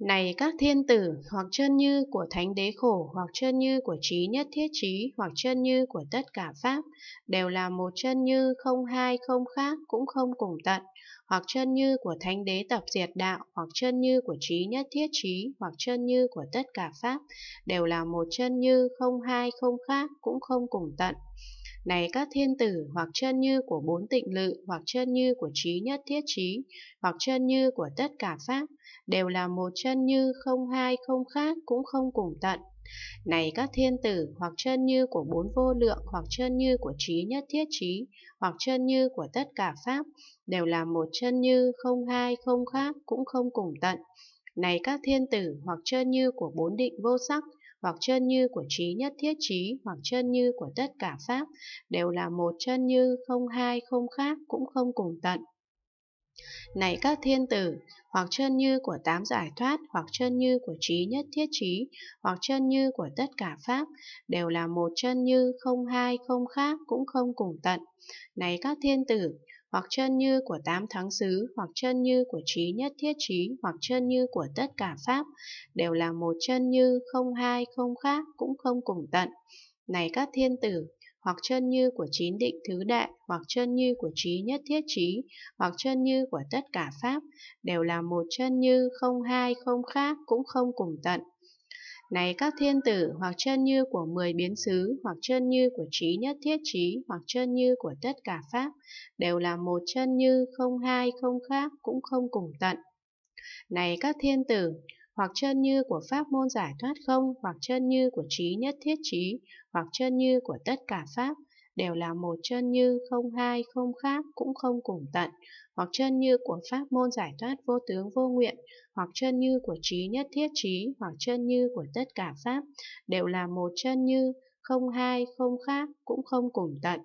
Này các thiên tử, hoặc chân như của thánh đế khổ, hoặc chân như của trí nhất thiết trí, hoặc chân như của tất cả pháp, đều là một chân như không hai không khác cũng không cùng tận, hoặc chân như của thánh đế tập diệt đạo, hoặc chân như của trí nhất thiết trí, hoặc chân như của tất cả pháp, đều là một chân như không hai không khác cũng không cùng tận. Này các thiên tử, hoặc chân như của bốn tịnh lự, hoặc chân như của trí nhất thiết trí, hoặc chân như của tất cả pháp, đều là một chân như không hai không khác cũng không cùng tận. Này các thiên tử, hoặc chân như của bốn vô lượng, hoặc chân như của trí nhất thiết trí, hoặc chân như của tất cả pháp, đều là một chân như không hai không khác cũng không cùng tận. Này các thiên tử, hoặc trơn như của bốn định vô sắc, hoặc chân như của trí nhất thiết trí hoặc chân như của tất cả pháp đều là một chân như không hai không khác cũng không cùng tận này các thiên tử hoặc chân như của tám giải thoát hoặc chân như của trí nhất thiết trí hoặc chân như của tất cả pháp đều là một chân như không hai không khác cũng không cùng tận này các thiên tử hoặc chân như của tám thắng xứ, hoặc chân như của trí nhất thiết trí, hoặc chân như của tất cả pháp, đều là một chân như, không hai, không khác, cũng không cùng tận. Này các thiên tử, hoặc chân như của chín định thứ đại, hoặc chân như của trí nhất thiết trí, hoặc chân như của tất cả pháp, đều là một chân như, không hai, không khác, cũng không cùng tận. Này các thiên tử, hoặc chân như của mười biến xứ, hoặc chân như của trí nhất thiết trí, hoặc chân như của tất cả pháp, đều là một chân như, không hai, không khác, cũng không cùng tận. Này các thiên tử, hoặc chân như của pháp môn giải thoát không, hoặc chân như của trí nhất thiết trí, hoặc chân như của tất cả pháp, đều là một chân như không hai, không khác, cũng không cùng tận, hoặc chân như của pháp môn giải thoát vô tướng vô nguyện, hoặc chân như của trí nhất thiết trí, hoặc chân như của tất cả pháp, đều là một chân như không hai, không khác, cũng không cùng tận.